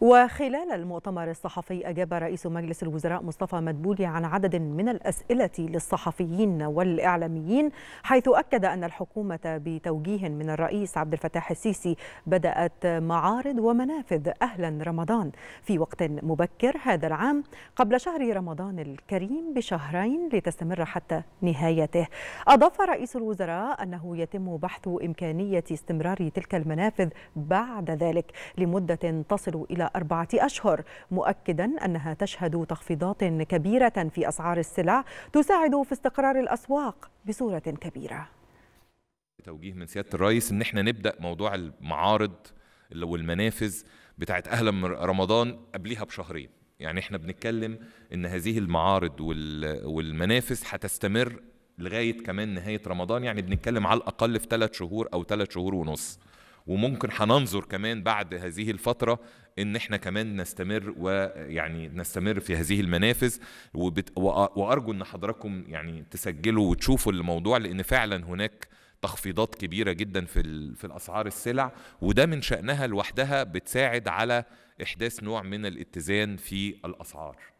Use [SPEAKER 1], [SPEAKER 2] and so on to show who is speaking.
[SPEAKER 1] وخلال المؤتمر الصحفي أجاب رئيس مجلس الوزراء مصطفى مدبولي عن عدد من الأسئلة للصحفيين والإعلاميين حيث أكد أن الحكومة بتوجيه من الرئيس عبد الفتاح السيسي بدأت معارض ومنافذ أهلا رمضان في وقت مبكر هذا العام قبل شهر رمضان الكريم بشهرين لتستمر حتى نهايته أضاف رئيس الوزراء أنه يتم بحث إمكانية استمرار تلك المنافذ بعد ذلك لمدة تصل إلى أربعة أشهر مؤكدا أنها تشهد تخفيضات كبيرة في أسعار السلع تساعد في استقرار الأسواق بصورة كبيرة
[SPEAKER 2] توجيه من سياده الرئيس ان احنا نبدا موضوع المعارض والمنافذ بتاعت اهلا رمضان قبلها بشهرين يعني احنا بنتكلم ان هذه المعارض والمنافذ هتستمر لغايه كمان نهايه رمضان يعني بنتكلم على الاقل في ثلاث شهور او ثلاث شهور ونص وممكن هننظر كمان بعد هذه الفتره ان احنا كمان نستمر ويعني نستمر في هذه المنافذ وبت... وارجو ان حضراتكم يعني تسجلوا وتشوفوا الموضوع لان فعلا هناك تخفيضات كبيره جدا في في الاسعار السلع وده من شانها لوحدها بتساعد على احداث نوع من الاتزان في الاسعار